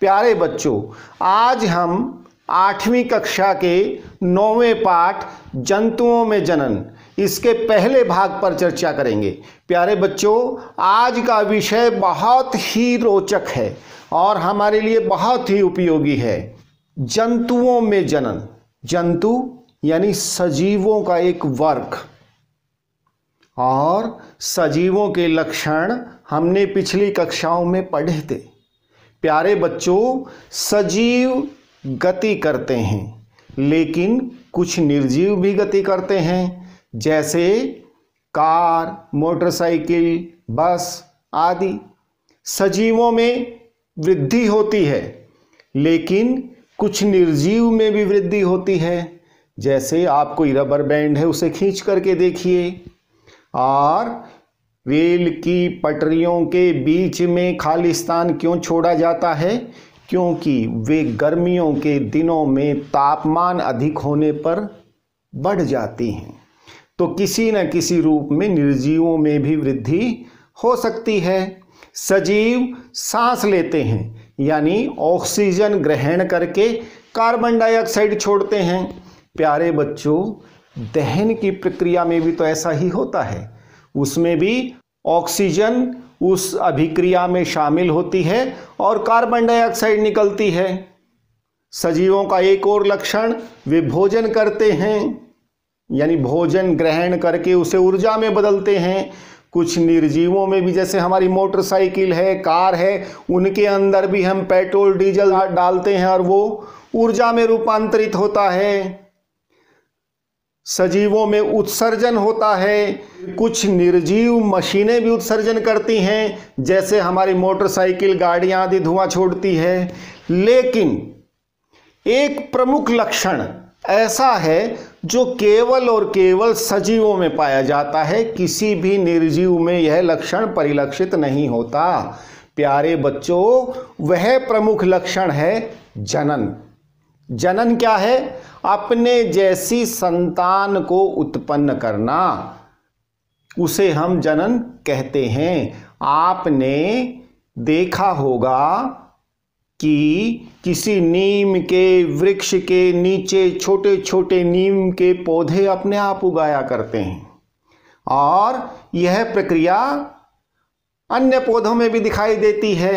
प्यारे बच्चों आज हम आठवीं कक्षा के नौवें पाठ जंतुओं में जनन इसके पहले भाग पर चर्चा करेंगे प्यारे बच्चों आज का विषय बहुत ही रोचक है और हमारे लिए बहुत ही उपयोगी है जंतुओं में जनन जंतु यानी सजीवों का एक वर्ग और सजीवों के लक्षण हमने पिछली कक्षाओं में पढ़े थे प्यारे बच्चों सजीव गति करते हैं लेकिन कुछ निर्जीव भी गति करते हैं जैसे कार मोटरसाइकिल बस आदि सजीवों में वृद्धि होती है लेकिन कुछ निर्जीव में भी वृद्धि होती है जैसे आप कोई रबर बैंड है उसे खींच करके देखिए और रेल की पटरियों के बीच में खालिस्तान क्यों छोड़ा जाता है क्योंकि वे गर्मियों के दिनों में तापमान अधिक होने पर बढ़ जाती हैं तो किसी न किसी रूप में निर्जीवों में भी वृद्धि हो सकती है सजीव सांस लेते हैं यानी ऑक्सीजन ग्रहण करके कार्बन डाइऑक्साइड छोड़ते हैं प्यारे बच्चों दहन की प्रक्रिया में भी तो ऐसा ही होता है उसमें भी ऑक्सीजन उस अभिक्रिया में शामिल होती है और कार्बन डाइऑक्साइड निकलती है सजीवों का एक और लक्षण वे भोजन करते हैं यानी भोजन ग्रहण करके उसे ऊर्जा में बदलते हैं कुछ निर्जीवों में भी जैसे हमारी मोटरसाइकिल है कार है उनके अंदर भी हम पेट्रोल डीजल डालते हैं और वो ऊर्जा में रूपांतरित होता है सजीवों में उत्सर्जन होता है कुछ निर्जीव मशीनें भी उत्सर्जन करती हैं जैसे हमारी मोटरसाइकिल गाड़ियां आदि धुआं छोड़ती है लेकिन एक प्रमुख लक्षण ऐसा है जो केवल और केवल सजीवों में पाया जाता है किसी भी निर्जीव में यह लक्षण परिलक्षित नहीं होता प्यारे बच्चों वह प्रमुख लक्षण है जनन जनन क्या है अपने जैसी संतान को उत्पन्न करना उसे हम जनन कहते हैं आपने देखा होगा कि किसी नीम के वृक्ष के नीचे छोटे छोटे नीम के पौधे अपने आप उगाया करते हैं और यह प्रक्रिया अन्य पौधों में भी दिखाई देती है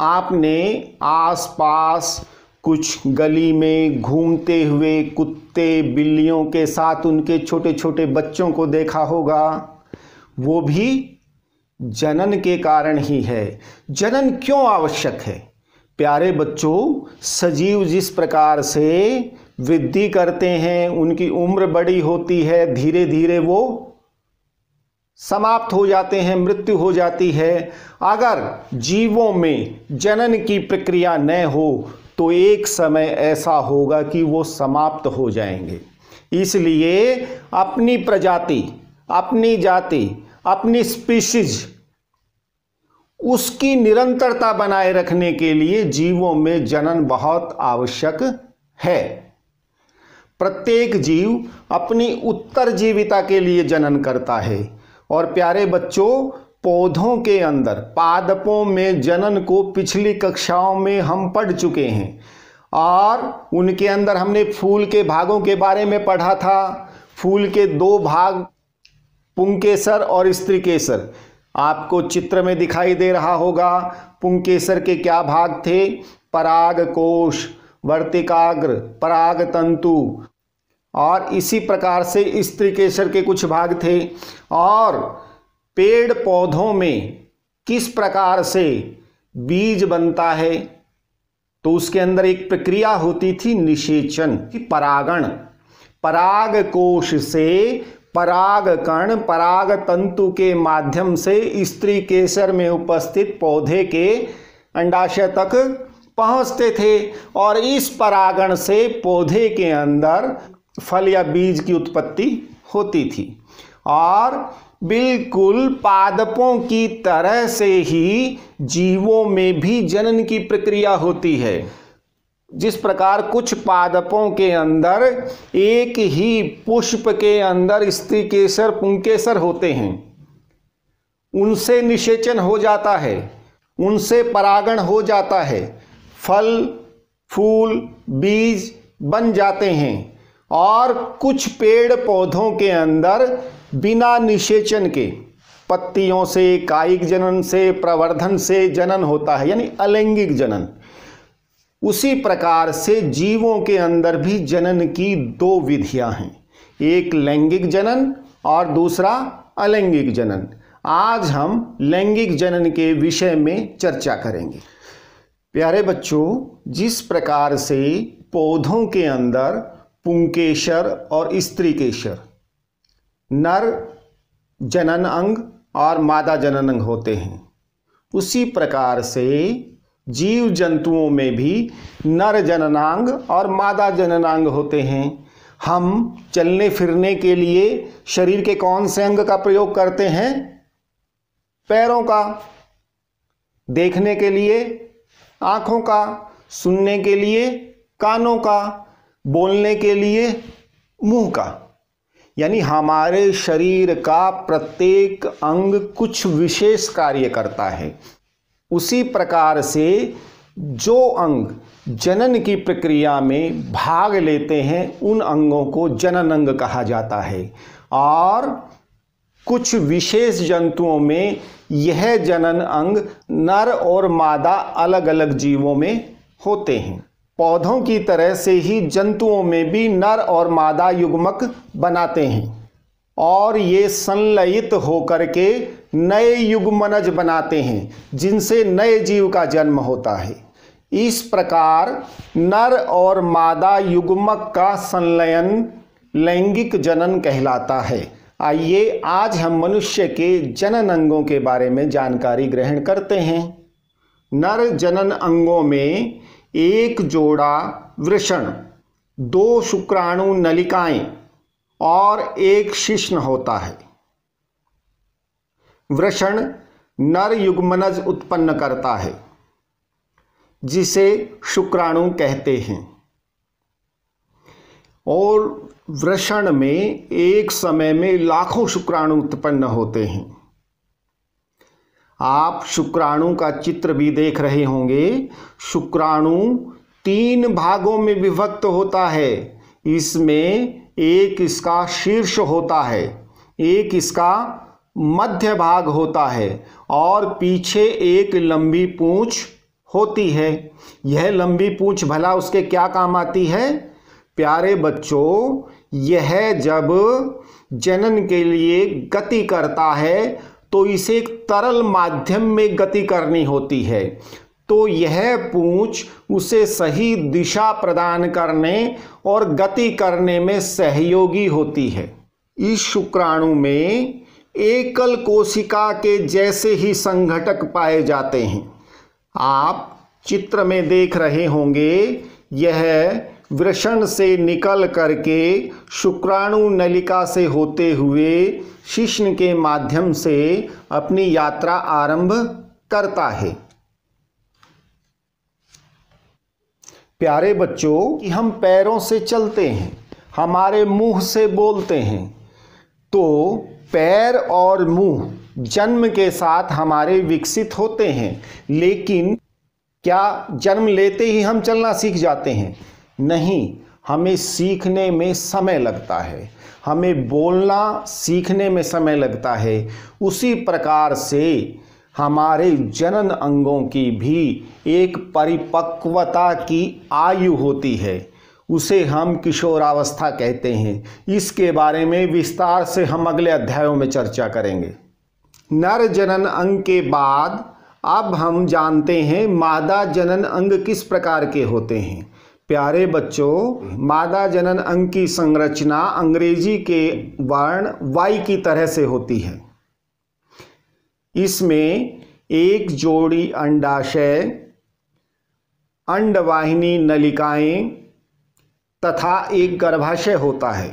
आपने आसपास कुछ गली में घूमते हुए कुत्ते बिल्लियों के साथ उनके छोटे छोटे बच्चों को देखा होगा वो भी जनन के कारण ही है जनन क्यों आवश्यक है प्यारे बच्चों सजीव जिस प्रकार से वृद्धि करते हैं उनकी उम्र बड़ी होती है धीरे धीरे वो समाप्त हो जाते हैं मृत्यु हो जाती है अगर जीवों में जनन की प्रक्रिया न हो तो एक समय ऐसा होगा कि वो समाप्त हो जाएंगे इसलिए अपनी प्रजाति अपनी जाति अपनी स्पीशीज उसकी निरंतरता बनाए रखने के लिए जीवों में जनन बहुत आवश्यक है प्रत्येक जीव अपनी उत्तर जीविता के लिए जनन करता है और प्यारे बच्चों पौधों के अंदर पादपों में जनन को पिछली कक्षाओं में हम पढ़ चुके हैं और उनके अंदर हमने फूल के भागों के बारे में पढ़ा था फूल के दो भाग पुंकेसर और स्त्री केसर आपको चित्र में दिखाई दे रहा होगा पुंकेसर के क्या भाग थे पराग कोश वर्तिकाग्र पराग तंतु और इसी प्रकार से स्त्री केसर के कुछ भाग थे और पेड़ पौधों में किस प्रकार से बीज बनता है तो उसके अंदर एक प्रक्रिया होती थी निषेचन परागण पराग कोश से पराग कण पराग तंतु के माध्यम से स्त्री केसर में उपस्थित पौधे के अंडाशय तक पहुंचते थे और इस परागण से पौधे के अंदर फल या बीज की उत्पत्ति होती थी और बिल्कुल पादपों की तरह से ही जीवों में भी जनन की प्रक्रिया होती है जिस प्रकार कुछ पादपों के अंदर एक ही पुष्प के अंदर स्त्री केसर पुंकेसर होते हैं उनसे निषेचन हो जाता है उनसे परागण हो जाता है फल फूल बीज बन जाते हैं और कुछ पेड़ पौधों के अंदर बिना निषेचन के पत्तियों से कायिक जनन से प्रवर्धन से जनन होता है यानी अलैंगिक जनन उसी प्रकार से जीवों के अंदर भी जनन की दो विधियां हैं एक लैंगिक जनन और दूसरा अलैंगिक जनन आज हम लैंगिक जनन के विषय में चर्चा करेंगे प्यारे बच्चों जिस प्रकार से पौधों के अंदर पुंकेशर और स्त्रीकेशर नर जनन अंग और मादा जनन अंग होते हैं उसी प्रकार से जीव जंतुओं में भी नर जननांग और मादा जननांग होते हैं हम चलने फिरने के लिए शरीर के कौन से अंग का प्रयोग करते हैं पैरों का देखने के लिए आँखों का सुनने के लिए कानों का बोलने के लिए मुंह का यानी हमारे शरीर का प्रत्येक अंग कुछ विशेष कार्य करता है उसी प्रकार से जो अंग जनन की प्रक्रिया में भाग लेते हैं उन अंगों को जनन अंग कहा जाता है और कुछ विशेष जंतुओं में यह जनन अंग नर और मादा अलग अलग जीवों में होते हैं पौधों की तरह से ही जंतुओं में भी नर और मादा युग्मक बनाते हैं और ये संलयित होकर के नए युग्मनज बनाते हैं जिनसे नए जीव का जन्म होता है इस प्रकार नर और मादा युग्मक का संलयन लैंगिक जनन कहलाता है आइए आज हम मनुष्य के जनन अंगों के बारे में जानकारी ग्रहण करते हैं नर जनन अंगों में एक जोड़ा वृषण दो शुक्राणु नलिकाएं और एक शिष्ण होता है वृषण नर युग्मनज उत्पन्न करता है जिसे शुक्राणु कहते हैं और वृषण में एक समय में लाखों शुक्राणु उत्पन्न होते हैं आप शुक्राणु का चित्र भी देख रहे होंगे शुक्राणु तीन भागों में विभक्त होता है इसमें एक इसका शीर्ष होता है एक इसका मध्य भाग होता है और पीछे एक लंबी पूंछ होती है यह लंबी पूंछ भला उसके क्या काम आती है प्यारे बच्चों यह जब जनन के लिए गति करता है तो इसे एक तरल माध्यम में गति करनी होती है तो यह पूंछ उसे सही दिशा प्रदान करने और गति करने में सहयोगी होती है इस शुक्राणु में एकल कोशिका के जैसे ही संघटक पाए जाते हैं आप चित्र में देख रहे होंगे यह वृषण से निकल करके शुक्राणु नलिका से होते हुए शिष्ण के माध्यम से अपनी यात्रा आरंभ करता है प्यारे बच्चों कि हम पैरों से चलते हैं हमारे मुंह से बोलते हैं तो पैर और मुंह जन्म के साथ हमारे विकसित होते हैं लेकिन क्या जन्म लेते ही हम चलना सीख जाते हैं नहीं हमें सीखने में समय लगता है हमें बोलना सीखने में समय लगता है उसी प्रकार से हमारे जनन अंगों की भी एक परिपक्वता की आयु होती है उसे हम किशोरावस्था कहते हैं इसके बारे में विस्तार से हम अगले अध्यायों में चर्चा करेंगे नर जनन अंग के बाद अब हम जानते हैं मादा जनन अंग किस प्रकार के होते हैं प्यारे बच्चों मादा जनन अंग की संरचना अंग्रेजी के वर्ण वाई की तरह से होती है इसमें एक जोड़ी अंडाशय अंडवाहिनी नलिकाएं तथा एक गर्भाशय होता है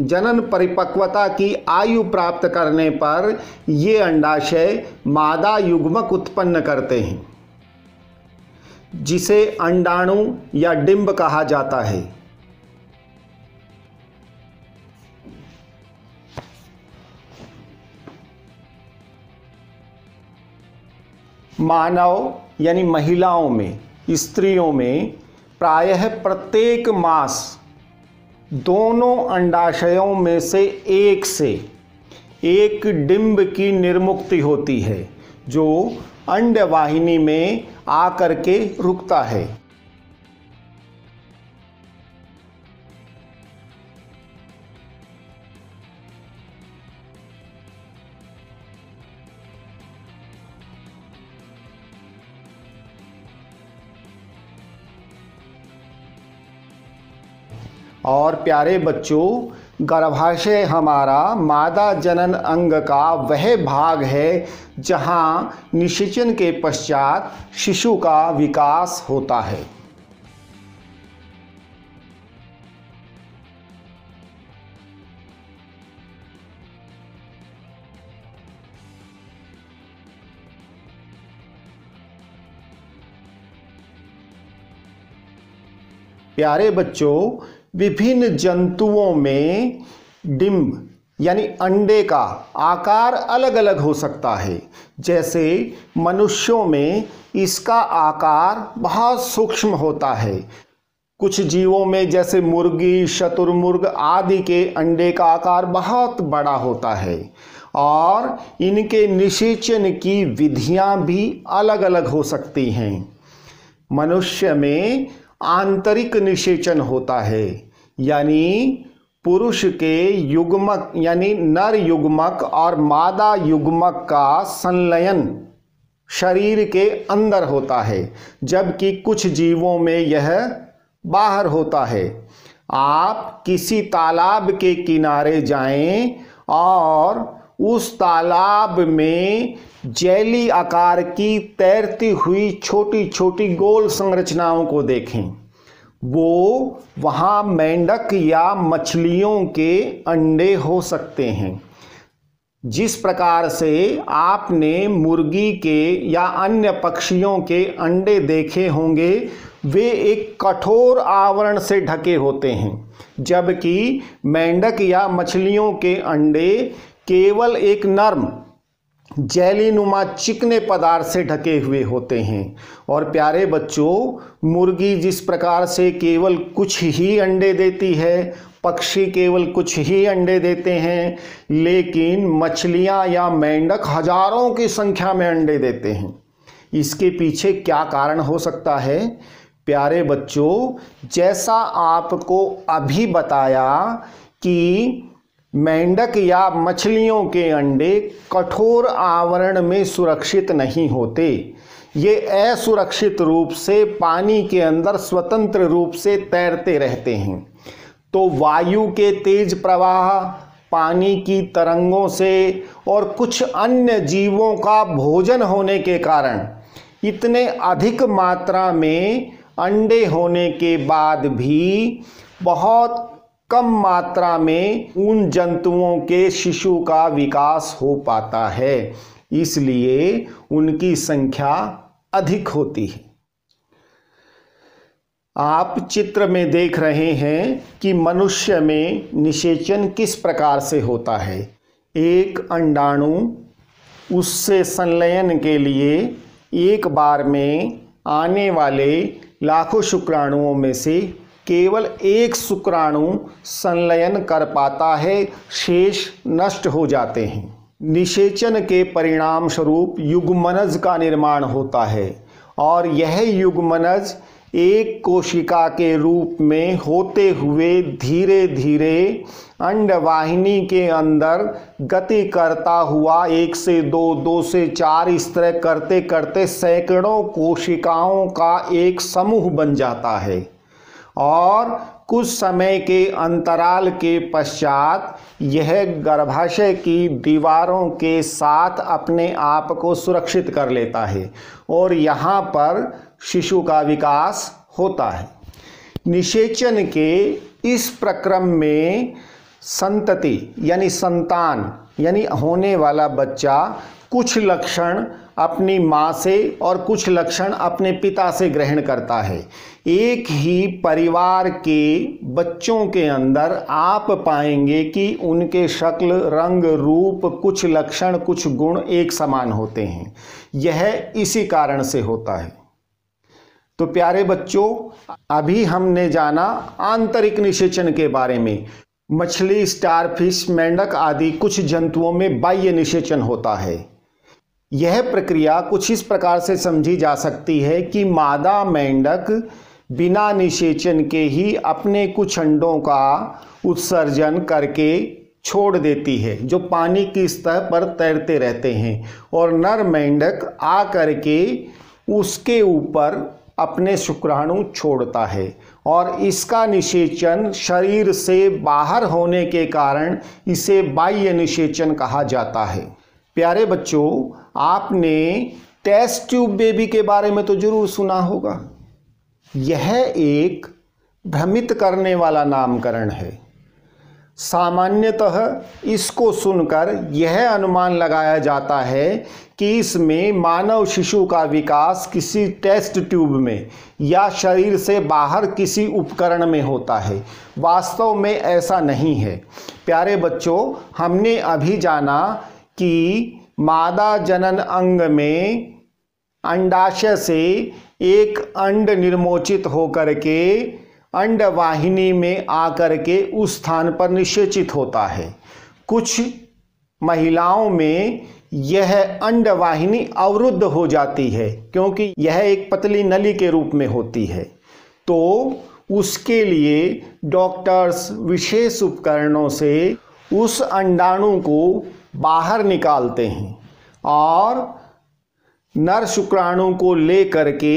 जनन परिपक्वता की आयु प्राप्त करने पर ये अंडाशय मादा युग्मक उत्पन्न करते हैं जिसे अंडाणु या डिंब कहा जाता है मानव यानी महिलाओं में स्त्रियों में प्रायः प्रत्येक मास दोनों अंडाशयों में से एक से एक डिम्ब की निर्मुक्ति होती है जो अंडवाहिनी में आकर के रुकता है और प्यारे बच्चों गर्भाशय हमारा मादा जनन अंग का वह भाग है जहां निषेचन के पश्चात शिशु का विकास होता है प्यारे बच्चों विभिन्न जंतुओं में डिम्ब यानी अंडे का आकार अलग अलग हो सकता है जैसे मनुष्यों में इसका आकार बहुत सूक्ष्म होता है कुछ जीवों में जैसे मुर्गी शतुर्मुर्ग आदि के अंडे का आकार बहुत बड़ा होता है और इनके निषेचन की विधियां भी अलग अलग हो सकती हैं मनुष्य में आंतरिक निषेचन होता है यानी पुरुष के युग्मक यानी नर युग्मक और मादा युग्मक का संलयन शरीर के अंदर होता है जबकि कुछ जीवों में यह बाहर होता है आप किसी तालाब के किनारे जाएं और उस तालाब में जैली आकार की तैरती हुई छोटी छोटी गोल संरचनाओं को देखें वो वहाँ मेंढक या मछलियों के अंडे हो सकते हैं जिस प्रकार से आपने मुर्गी के या अन्य पक्षियों के अंडे देखे होंगे वे एक कठोर आवरण से ढके होते हैं जबकि मेंढक या मछलियों के अंडे केवल एक नर्म जैली नुमा चिकने पदार्थ से ढके हुए होते हैं और प्यारे बच्चों मुर्गी जिस प्रकार से केवल कुछ ही अंडे देती है पक्षी केवल कुछ ही अंडे देते हैं लेकिन मछलियाँ या मेंढक हजारों की संख्या में अंडे देते हैं इसके पीछे क्या कारण हो सकता है प्यारे बच्चों जैसा आपको अभी बताया कि मेंढक या मछलियों के अंडे कठोर आवरण में सुरक्षित नहीं होते ये असुरक्षित रूप से पानी के अंदर स्वतंत्र रूप से तैरते रहते हैं तो वायु के तेज प्रवाह पानी की तरंगों से और कुछ अन्य जीवों का भोजन होने के कारण इतने अधिक मात्रा में अंडे होने के बाद भी बहुत कम मात्रा में उन जंतुओं के शिशु का विकास हो पाता है इसलिए उनकी संख्या अधिक होती है आप चित्र में देख रहे हैं कि मनुष्य में निषेचन किस प्रकार से होता है एक अंडाणु उससे संलयन के लिए एक बार में आने वाले लाखों शुक्राणुओं में से केवल एक शुक्राणु संलयन कर पाता है शेष नष्ट हो जाते हैं निषेचन के परिणाम स्वरूप युग्मनज का निर्माण होता है और यह युग्मनज एक कोशिका के रूप में होते हुए धीरे धीरे अंडवाहिनी के अंदर गति करता हुआ एक से दो दो से चार इस तरह करते करते सैकड़ों कोशिकाओं का एक समूह बन जाता है और कुछ समय के अंतराल के पश्चात यह गर्भाशय की दीवारों के साथ अपने आप को सुरक्षित कर लेता है और यहाँ पर शिशु का विकास होता है निषेचन के इस प्रक्रम में संतति यानी संतान यानी होने वाला बच्चा कुछ लक्षण अपनी माँ से और कुछ लक्षण अपने पिता से ग्रहण करता है एक ही परिवार के बच्चों के अंदर आप पाएंगे कि उनके शक्ल रंग रूप कुछ लक्षण कुछ गुण एक समान होते हैं यह इसी कारण से होता है तो प्यारे बच्चों अभी हमने जाना आंतरिक निषेचन के बारे में मछली स्टारफिश मेंढक आदि कुछ जंतुओं में बाह्य निषेचन होता है यह प्रक्रिया कुछ इस प्रकार से समझी जा सकती है कि मादा मेंढक बिना निषेचन के ही अपने कुछ अंडों का उत्सर्जन करके छोड़ देती है जो पानी की स्तर पर तैरते रहते हैं और नर मेंढक आ करके उसके ऊपर अपने शुक्राणु छोड़ता है और इसका निषेचन शरीर से बाहर होने के कारण इसे बाह्य निषेचन कहा जाता है प्यारे बच्चों आपने टेस्ट ट्यूब बेबी के बारे में तो जरूर सुना होगा यह एक भ्रमित करने वाला नामकरण है सामान्यतः इसको सुनकर यह अनुमान लगाया जाता है कि इसमें मानव शिशु का विकास किसी टेस्ट ट्यूब में या शरीर से बाहर किसी उपकरण में होता है वास्तव में ऐसा नहीं है प्यारे बच्चों हमने अभी जाना कि मादा जनन अंग में अंडाशय से एक अंड निर्मोचित होकर के अंडवाहिनी में आकर के उस स्थान पर निषेचित होता है कुछ महिलाओं में यह अंडवाहिनी अवरुद्ध हो जाती है क्योंकि यह एक पतली नली के रूप में होती है तो उसके लिए डॉक्टर्स विशेष उपकरणों से उस अंडाणु को बाहर निकालते हैं और नर शुक्राणु को लेकर के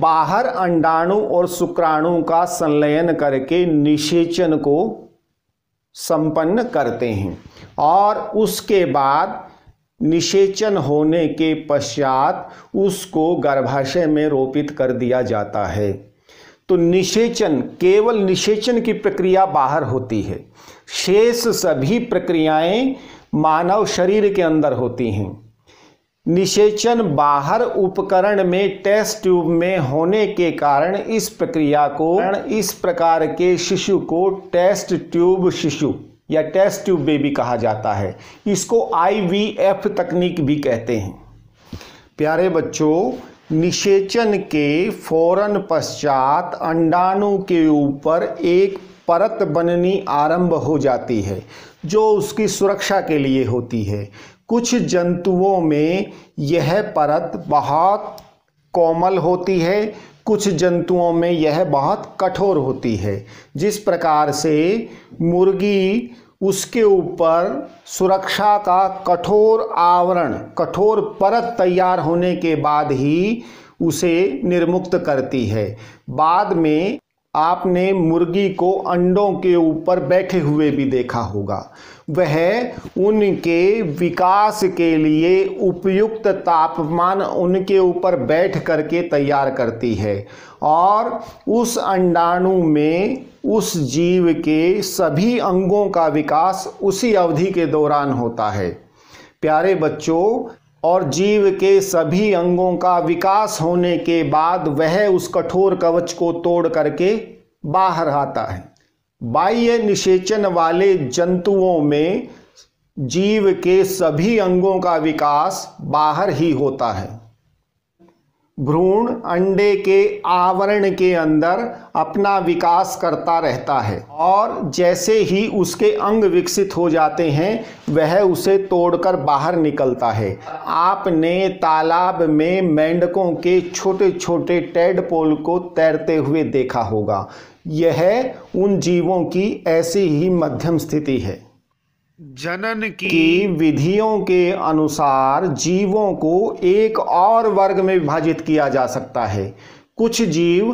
बाहर अंडाणु और शुक्राणु का संलयन करके निषेचन को संपन्न करते हैं और उसके बाद निषेचन होने के पश्चात उसको गर्भाशय में रोपित कर दिया जाता है तो निषेचन केवल निषेचन की प्रक्रिया बाहर होती है शेष सभी प्रक्रियाएं मानव शरीर के अंदर होती हैं निषेचन बाहर उपकरण में टेस्ट ट्यूब में होने के कारण इस प्रक्रिया को इस प्रकार के शिशु को टेस्ट ट्यूब शिशु या टेस्ट ट्यूब बेबी कहा जाता है इसको आईवीएफ तकनीक भी कहते हैं प्यारे बच्चों निषेचन के फौरन पश्चात अंडाणु के ऊपर एक परत बननी आरंभ हो जाती है जो उसकी सुरक्षा के लिए होती है कुछ जंतुओं में यह परत बहुत कोमल होती है कुछ जंतुओं में यह बहुत कठोर होती है जिस प्रकार से मुर्गी उसके ऊपर सुरक्षा का कठोर आवरण कठोर परत तैयार होने के बाद ही उसे निर्मुक्त करती है बाद में आपने मुर्गी को अंडों के ऊपर बैठे हुए भी देखा होगा वह उनके विकास के लिए उपयुक्त तापमान उनके ऊपर बैठ करके तैयार करती है और उस अंडाणु में उस जीव के सभी अंगों का विकास उसी अवधि के दौरान होता है प्यारे बच्चों और जीव के सभी अंगों का विकास होने के बाद वह उस कठोर कवच को तोड़ करके बाहर आता है बाह्य निषेचन वाले जंतुओं में जीव के सभी अंगों का विकास बाहर ही होता है भ्रूण अंडे के आवरण के अंदर अपना विकास करता रहता है और जैसे ही उसके अंग विकसित हो जाते हैं वह उसे तोड़कर बाहर निकलता है आपने तालाब में मेंढकों के छोटे छोटे टेडपोल को तैरते हुए देखा होगा यह उन जीवों की ऐसी ही मध्यम स्थिति है जनन की, विधियों के अनुसार जीवों को एक और वर्ग में विभाजित किया जा सकता है कुछ जीव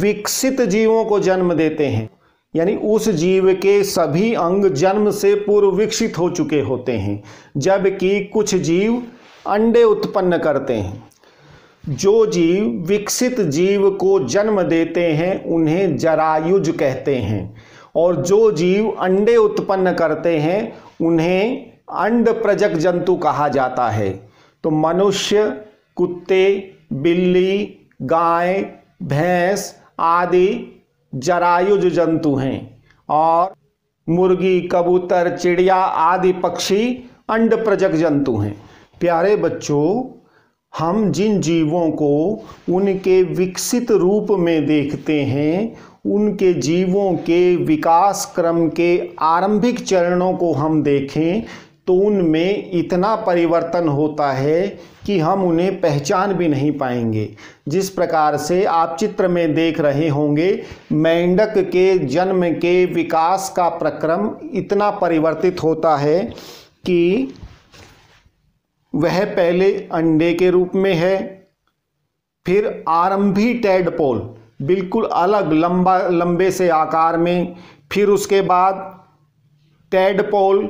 विकसित जीवों को जन्म देते हैं यानी उस जीव के सभी अंग जन्म से पूर्व विकसित हो चुके होते हैं जबकि कुछ जीव अंडे उत्पन्न करते हैं जो जीव विकसित जीव को जन्म देते हैं उन्हें जरायुज कहते हैं और जो जीव अंडे उत्पन्न करते हैं उन्हें अंड प्रजक जंतु कहा जाता है तो मनुष्य कुत्ते बिल्ली गाय भैंस आदि जरायुज जंतु हैं और मुर्गी कबूतर चिड़िया आदि पक्षी अंड प्रजक जंतु हैं प्यारे बच्चों हम जिन जीवों को उनके विकसित रूप में देखते हैं उनके जीवों के विकास क्रम के आरंभिक चरणों को हम देखें तो उनमें इतना परिवर्तन होता है कि हम उन्हें पहचान भी नहीं पाएंगे जिस प्रकार से आप चित्र में देख रहे होंगे मेंढक के जन्म के विकास का प्रक्रम इतना परिवर्तित होता है कि वह पहले अंडे के रूप में है फिर आरंभी टेडपोल बिल्कुल अलग लंबा लंबे से आकार में फिर उसके बाद टेडपोल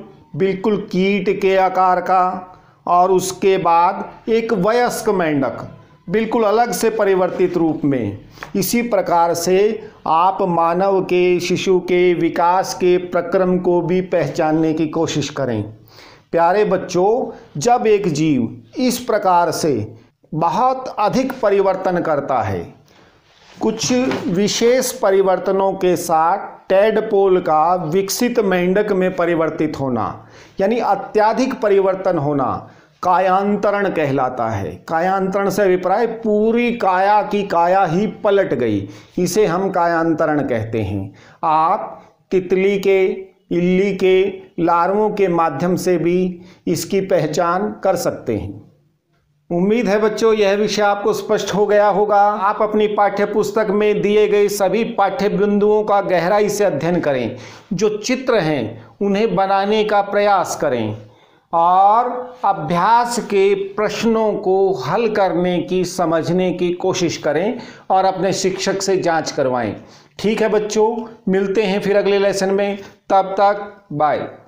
बिल्कुल कीट के आकार का और उसके बाद एक वयस्क मेंढक बिल्कुल अलग से परिवर्तित रूप में इसी प्रकार से आप मानव के शिशु के विकास के प्रक्रम को भी पहचानने की कोशिश करें प्यारे बच्चों जब एक जीव इस प्रकार से बहुत अधिक परिवर्तन करता है कुछ विशेष परिवर्तनों के साथ टेडपोल का विकसित मेंढक में परिवर्तित होना यानी अत्याधिक परिवर्तन होना कायांतरण कहलाता है कायांतरण से अभिप्राय पूरी काया की काया ही पलट गई इसे हम कायांतरण कहते हैं आप तितली के इल्ली के लार्वों के माध्यम से भी इसकी पहचान कर सकते हैं उम्मीद है बच्चों यह विषय आपको स्पष्ट हो गया होगा आप अपनी पाठ्य पुस्तक में दिए गए सभी पाठ्य बिंदुओं का गहराई से अध्ययन करें जो चित्र हैं उन्हें बनाने का प्रयास करें और अभ्यास के प्रश्नों को हल करने की समझने की कोशिश करें और अपने शिक्षक से जांच करवाएं ठीक है बच्चों मिलते हैं फिर अगले लेसन में तब तक बाय